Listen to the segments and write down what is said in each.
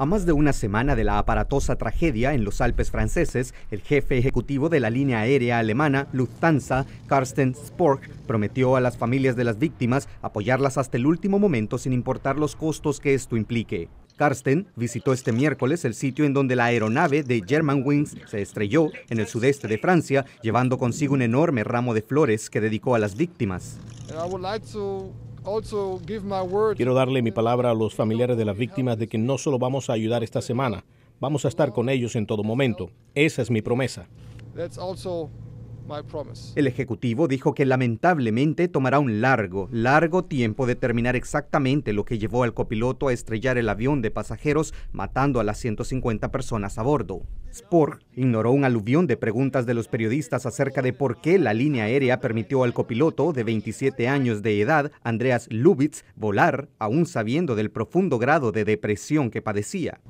A más de una semana de la aparatosa tragedia en los Alpes franceses, el jefe ejecutivo de la línea aérea alemana Lufthansa, Carsten Spork, prometió a las familias de las víctimas apoyarlas hasta el último momento sin importar los costos que esto implique. Carsten visitó este miércoles el sitio en donde la aeronave de Germanwings se estrelló en el sudeste de Francia, llevando consigo un enorme ramo de flores que dedicó a las víctimas. Quiero darle mi palabra a los familiares de las víctimas de que no solo vamos a ayudar esta semana, vamos a estar con ellos en todo momento. Esa es mi promesa. El Ejecutivo dijo que lamentablemente tomará un largo, largo tiempo determinar exactamente lo que llevó al copiloto a estrellar el avión de pasajeros matando a las 150 personas a bordo. Sport ignoró un aluvión de preguntas de los periodistas acerca de por qué la línea aérea permitió al copiloto de 27 años de edad, Andreas Lubitz, volar aún sabiendo del profundo grado de depresión que padecía.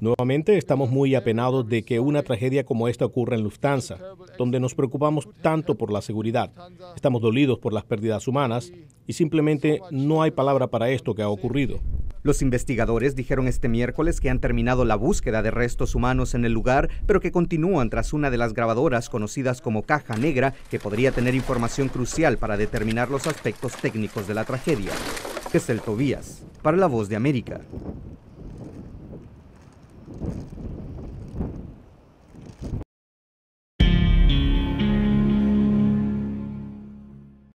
Nuevamente estamos muy apenados de que una tragedia como esta ocurra en Lufthansa, donde nos preocupamos tanto por la seguridad. Estamos dolidos por las pérdidas humanas y simplemente no hay palabra para esto que ha ocurrido. Los investigadores dijeron este miércoles que han terminado la búsqueda de restos humanos en el lugar, pero que continúan tras una de las grabadoras conocidas como caja negra, que podría tener información crucial para determinar los aspectos técnicos de la tragedia. Es el Tobías, para la voz de América.